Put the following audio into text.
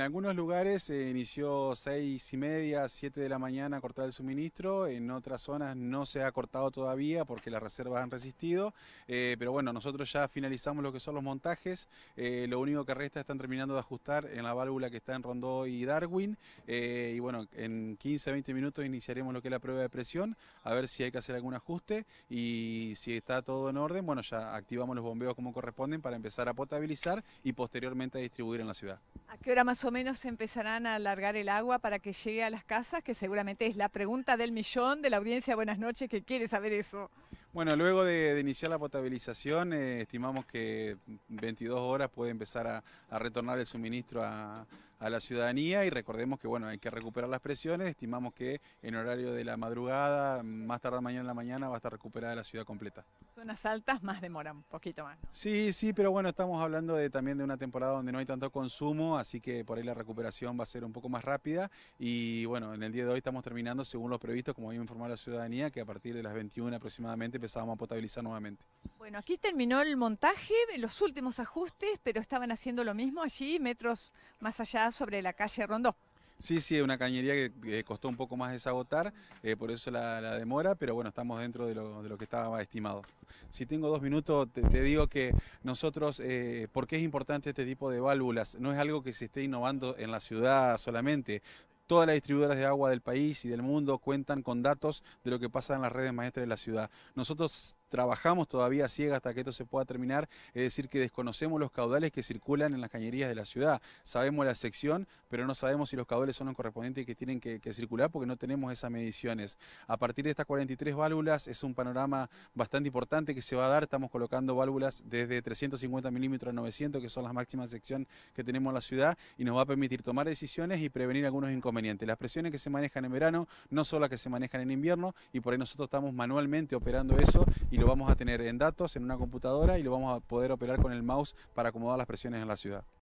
En algunos lugares se eh, inició seis y media, siete de la mañana a cortar el suministro, en otras zonas no se ha cortado todavía porque las reservas han resistido, eh, pero bueno, nosotros ya finalizamos lo que son los montajes, eh, lo único que resta están terminando de ajustar en la válvula que está en Rondó y Darwin, y bueno, en 15, 20 minutos iniciaremos lo que es la prueba de presión, a ver si hay que hacer algún ajuste, y si está todo en orden, bueno, ya activamos los bombeos como corresponden para empezar a potabilizar y posteriormente a distribuir en la ciudad. ¿A qué hora más o menos empezarán a alargar el agua para que llegue a las casas? Que seguramente es la pregunta del millón de la audiencia. Buenas noches, que quiere saber eso. Bueno, luego de, iniciar la potabilización, eh, estimamos que 22 horas puede empezar a retornar el suministro a a la ciudadanía y recordemos que bueno, hay que recuperar las presiones, estimamos que en horario de la madrugada, más tarde mañana en la mañana va a estar recuperada la ciudad completa. Zonas altas más demoran un poquito más. Sí, sí, pero bueno, estamos hablando de también de una temporada donde no hay tanto consumo, así que por ahí la recuperación va a ser un poco más rápida y bueno, en el día de hoy estamos terminando según los previstos, como había informado la ciudadanía, que a partir de las 21 aproximadamente empezamos a potabilizar nuevamente. Bueno, aquí terminó el montaje, los últimos ajustes, pero estaban haciendo lo mismo allí, metros más allá sobre la calle Rondó. Sí, sí, una cañería que, costó un poco más desagotar, eh, por eso la, demora, pero bueno, estamos dentro de lo, que estaba estimado. Si tengo dos minutos, te, digo que nosotros, eh, porque qué es importante este tipo de válvulas? No es algo que se esté innovando en la ciudad solamente, Todas las distribuidoras de agua del país y del mundo cuentan con datos de lo que pasa en las redes maestras de la ciudad. Nosotros trabajamos todavía ciega hasta que esto se pueda terminar, es decir, que desconocemos los caudales que circulan en las cañerías de la ciudad. Sabemos la sección, pero no sabemos si los caudales son los correspondientes que tienen que, circular porque no tenemos esas mediciones. A partir de estas 43 válvulas es un panorama bastante importante que se va a dar. Estamos colocando válvulas desde 350 milímetros a 900, que son las máximas secciones que tenemos en la ciudad, y nos va a permitir tomar decisiones y prevenir algunos inconvenientes las presiones que se manejan en verano no son las que se manejan en invierno y por ahí nosotros estamos manualmente operando eso y lo vamos a tener en datos, en una computadora y lo vamos a poder operar con el mouse para acomodar las presiones en la ciudad.